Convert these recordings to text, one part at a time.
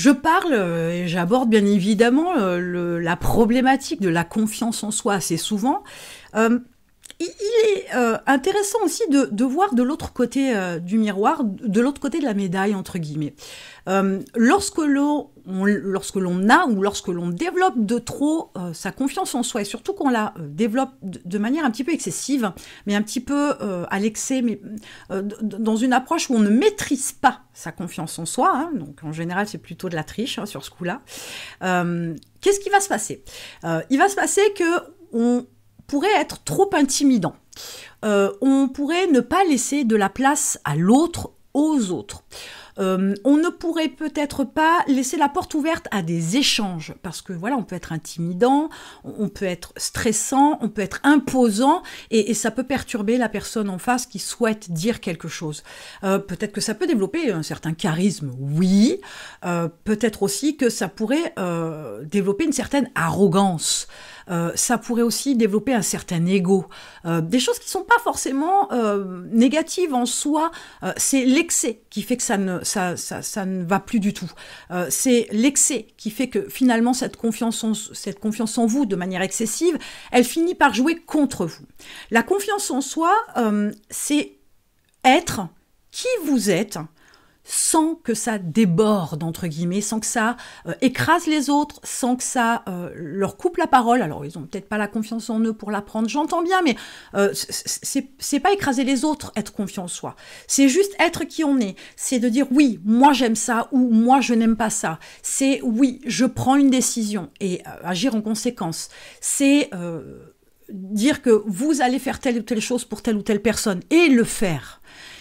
Je parle euh, et j'aborde bien évidemment euh, la problématique de la confiance en soi assez souvent, euh, il est euh, intéressant aussi de, voir de l'autre côté euh, du miroir, de l'autre côté de la médaille, entre guillemets. Euh, lorsque l'on lorsque l'on a ou lorsque l'on développe de trop sa confiance en soi, et surtout qu'on la développe de, manière un petit peu excessive, mais un petit peu à l'excès, mais dans une approche où on ne maîtrise pas sa confiance en soi, hein, donc en général c'est plutôt de la triche hein, sur ce coup-là, qu'est-ce qui va se passer Il va se passer que on, pourrait être trop intimidant. Euh, on pourrait ne pas laisser de la place à l'autre, aux autres. Euh, on ne pourrait peut-être pas laisser la porte ouverte à des échanges, parce que voilà, on peut être intimidant, on peut être stressant, on peut être imposant, et, ça peut perturber la personne en face qui souhaite dire quelque chose. Euh, peut-être que ça peut développer un certain charisme, oui. peut-être aussi que ça pourrait développer une certaine arrogance. Euh, ça pourrait aussi développer un certain ego. Euh, des choses qui ne sont pas forcément euh, négatives en soi. c'est l'excès qui fait que ça ne, va plus du tout. c'est l'excès qui fait que finalement cette confiance en vous de manière excessive, elle finit par jouer contre vous. La confiance en soi, c'est être qui vous êtes sans que ça déborde, entre guillemets, sans que ça euh, écrase les autres, sans que ça euh, leur coupe la parole. Alors, ils n'ont peut-être pas la confiance en eux pour la prendre, j'entends bien, mais euh, ce c'est pas écraser les autres, être confiant en soi. C'est juste être qui on est. C'est de dire oui, moi j'aime ça ou moi je n'aime pas ça. C'est oui, je prends une décision et agir en conséquence. C'est dire que vous allez faire telle ou telle chose pour telle ou telle personne et le faire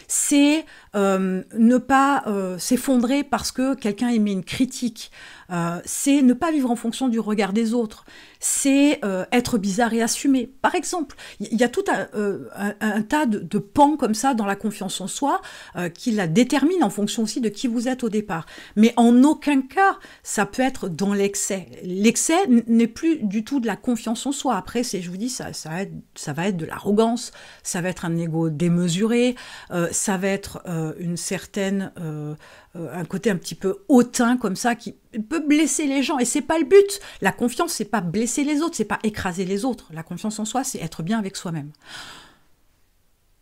c'est euh, ne pas euh, s'effondrer parce que quelqu'un émet une critique, euh, c'est ne pas vivre en fonction du regard des autres, c'est être bizarre et assumer. Par exemple, il y, a tout un, tas de, pans comme ça dans la confiance en soi qui la détermine en fonction aussi de qui vous êtes au départ. Mais en aucun cas, ça peut être dans l'excès. L'excès n'est plus du tout de la confiance en soi. Après, c'est, je vous dis, ça, ça, va être, ça va être de l'arrogance, ça va être un ego démesuré, ça va être euh, une certaine, euh, euh, un côté un petit peu hautain comme ça qui peut blesser les gens. Et c'est pas le but. La confiance, c'est pas blesser les autres, c'est pas écraser les autres. La confiance en soi, c'est être bien avec soi-même.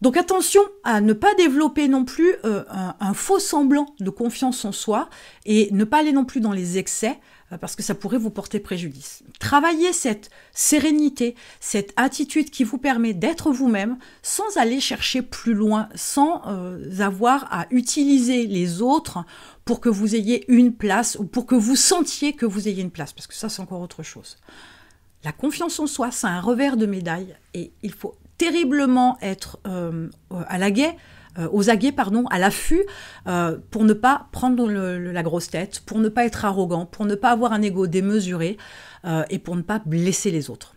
Donc attention à ne pas développer non plus un, faux semblant de confiance en soi et ne pas aller non plus dans les excès euh, parce que ça pourrait vous porter préjudice. Travaillez cette sérénité, cette attitude qui vous permet d'être vous-même sans aller chercher plus loin, sans euh, avoir à utiliser les autres pour que vous ayez une place ou pour que vous sentiez que vous ayez une place, parce que ça c'est encore autre chose. La confiance en soi, c'est un revers de médaille et il faut terriblement être euh, à la guet euh, aux aguets, pardon, à l'affût, euh, pour ne pas prendre la grosse tête, pour ne pas être arrogant, pour ne pas avoir un ego démesuré euh, et pour ne pas blesser les autres.